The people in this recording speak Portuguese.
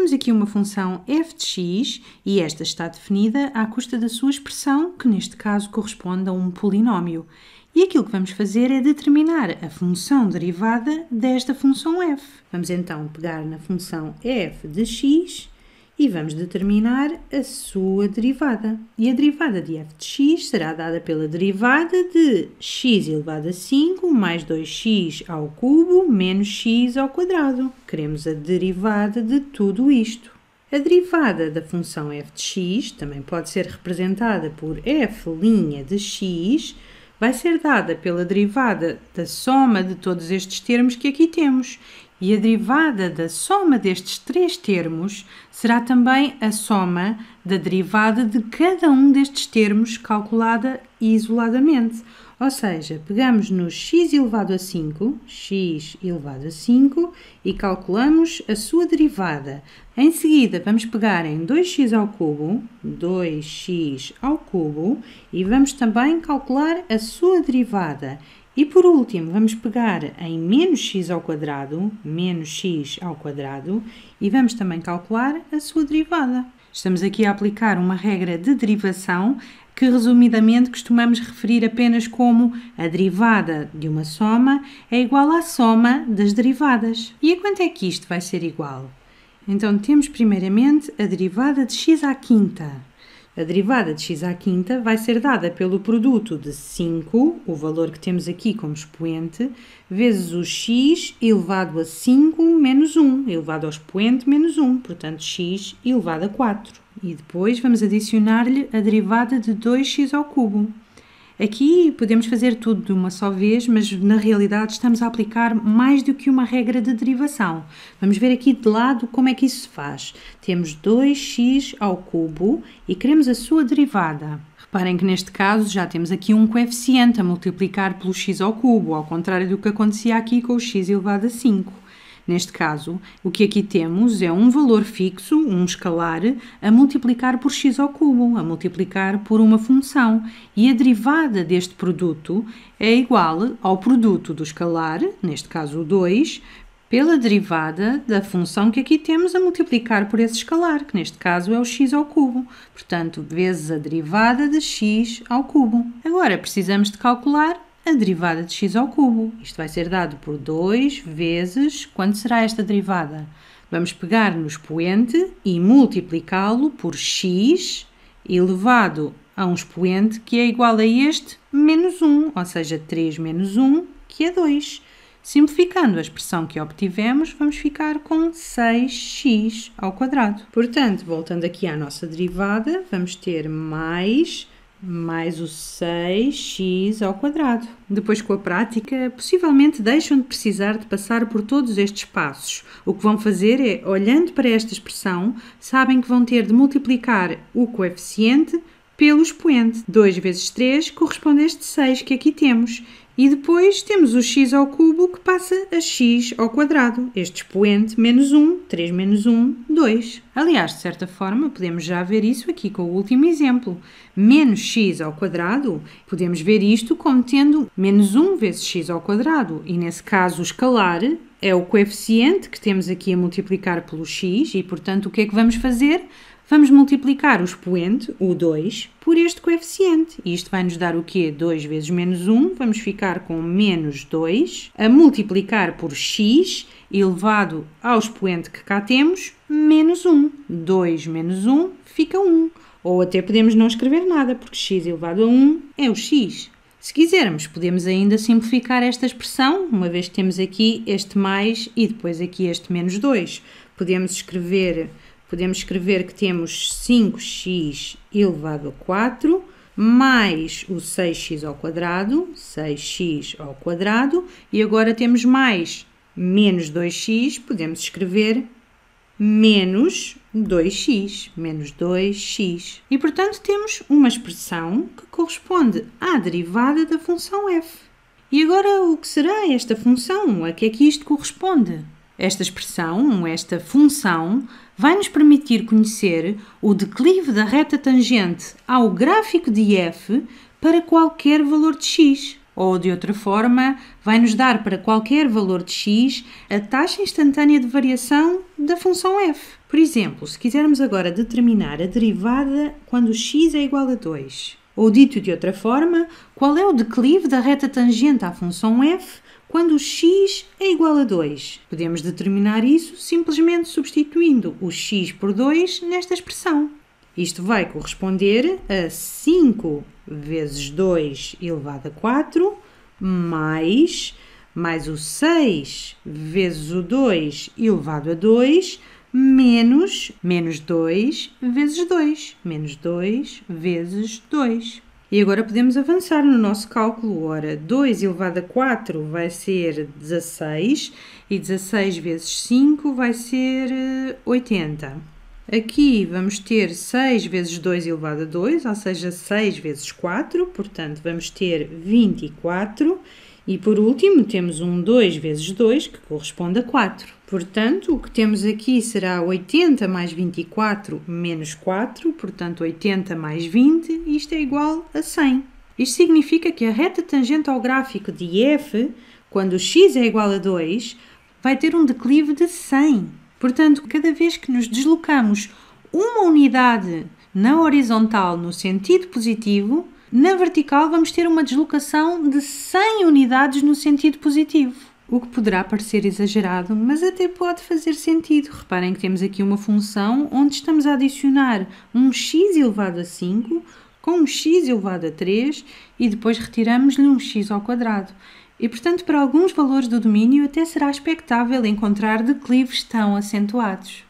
Temos aqui uma função f de x e esta está definida à custa da sua expressão, que neste caso corresponde a um polinómio. E aquilo que vamos fazer é determinar a função derivada desta função f. Vamos então pegar na função f de x e vamos determinar a sua derivada. E a derivada de f de x será dada pela derivada de x elevado a 5 mais 2x ao cubo menos x ao quadrado. Queremos a derivada de tudo isto. A derivada da função f de x também pode ser representada por f' de x, vai ser dada pela derivada da soma de todos estes termos que aqui temos e a derivada da soma destes três termos será também a soma da derivada de cada um destes termos calculada isoladamente. Ou seja, pegamos no x elevado a 5, x elevado a 5 e calculamos a sua derivada. Em seguida, vamos pegar em 2x ao cubo, 2x ao cubo e vamos também calcular a sua derivada. E por último, vamos pegar em menos x ao quadrado, menos x ao quadrado, e vamos também calcular a sua derivada. Estamos aqui a aplicar uma regra de derivação que resumidamente costumamos referir apenas como a derivada de uma soma é igual à soma das derivadas. E a quanto é que isto vai ser igual? Então temos primeiramente a derivada de x à quinta a derivada de x à quinta vai ser dada pelo produto de 5, o valor que temos aqui como expoente, vezes o x elevado a 5 menos 1, elevado ao expoente menos 1, portanto x elevado a 4. E depois vamos adicionar-lhe a derivada de 2x ao cubo. Aqui podemos fazer tudo de uma só vez, mas na realidade estamos a aplicar mais do que uma regra de derivação. Vamos ver aqui de lado como é que isso se faz. Temos 2x ao cubo e queremos a sua derivada. Reparem que neste caso já temos aqui um coeficiente a multiplicar pelo x ao cubo, ao contrário do que acontecia aqui com o x elevado a 5. Neste caso, o que aqui temos é um valor fixo, um escalar, a multiplicar por x ao cubo, a multiplicar por uma função, e a derivada deste produto é igual ao produto do escalar, neste caso o 2, pela derivada da função que aqui temos a multiplicar por esse escalar, que neste caso é o x ao cubo. Portanto, vezes a derivada de x ao cubo. Agora precisamos de calcular a derivada de x ao cubo. Isto vai ser dado por 2 vezes. Quanto será esta derivada? Vamos pegar no expoente e multiplicá-lo por x elevado a um expoente que é igual a este menos 1, ou seja, 3 menos 1, que é 2. Simplificando a expressão que obtivemos, vamos ficar com 6x ao quadrado. Portanto, voltando aqui à nossa derivada, vamos ter mais mais o 6x ao quadrado. Depois, com a prática, possivelmente deixam de precisar de passar por todos estes passos. O que vão fazer é, olhando para esta expressão, sabem que vão ter de multiplicar o coeficiente pelo expoente. 2 vezes 3 corresponde a este 6 que aqui temos e depois temos o x ao cubo que passa a x ao quadrado. Este expoente, menos 1, 3 menos 1, 2. Aliás, de certa forma, podemos já ver isso aqui com o último exemplo. Menos x ao quadrado, podemos ver isto como tendo menos 1 vezes x ao quadrado. E nesse caso, o escalar é o coeficiente que temos aqui a multiplicar pelo x e, portanto, o que é que vamos fazer? Vamos multiplicar o expoente, o 2, por este coeficiente. isto vai nos dar o quê? 2 vezes menos 1, vamos ficar com menos 2, a multiplicar por x elevado ao expoente que cá temos, menos 1. 2 menos 1 fica 1. Ou até podemos não escrever nada, porque x elevado a 1 é o x. Se quisermos, podemos ainda simplificar esta expressão, uma vez que temos aqui este mais e depois aqui este menos 2. Podemos escrever podemos escrever que temos 5x elevado a 4 mais o 6x ao quadrado, 6x ao quadrado, e agora temos mais menos 2x, podemos escrever menos 2x, menos 2x. E, portanto, temos uma expressão que corresponde à derivada da função f. E agora, o que será esta função? A que é que isto corresponde? Esta expressão, esta função, vai nos permitir conhecer o declive da reta tangente ao gráfico de f para qualquer valor de x. Ou, de outra forma, vai nos dar para qualquer valor de x a taxa instantânea de variação da função f. Por exemplo, se quisermos agora determinar a derivada quando x é igual a 2, ou dito de outra forma, qual é o declive da reta tangente à função f quando x é igual a 2? Podemos determinar isso simplesmente substituindo o x por 2 nesta expressão. Isto vai corresponder a 5 vezes 2 elevado a 4 mais, mais o 6 vezes o 2 elevado a 2 menos menos 2 vezes 2, menos 2 vezes 2. E agora podemos avançar no nosso cálculo. Ora, 2 elevado a 4 vai ser 16 e 16 vezes 5 vai ser 80. Eh, Aqui vamos ter 6 vezes 2 elevado a 2, ou seja, 6 vezes 4, portanto vamos ter 24 e por último, temos um 2 vezes 2, que corresponde a 4. Portanto, o que temos aqui será 80 mais 24 menos 4, portanto 80 mais 20, isto é igual a 100. Isto significa que a reta tangente ao gráfico de f, quando x é igual a 2, vai ter um declive de 100. Portanto, cada vez que nos deslocamos uma unidade na horizontal no sentido positivo, na vertical, vamos ter uma deslocação de 100 unidades no sentido positivo, o que poderá parecer exagerado, mas até pode fazer sentido. Reparem que temos aqui uma função onde estamos a adicionar um x elevado a 5 com um x elevado a 3 e depois retiramos-lhe um x ao quadrado. E, portanto, para alguns valores do domínio até será expectável encontrar declives tão acentuados.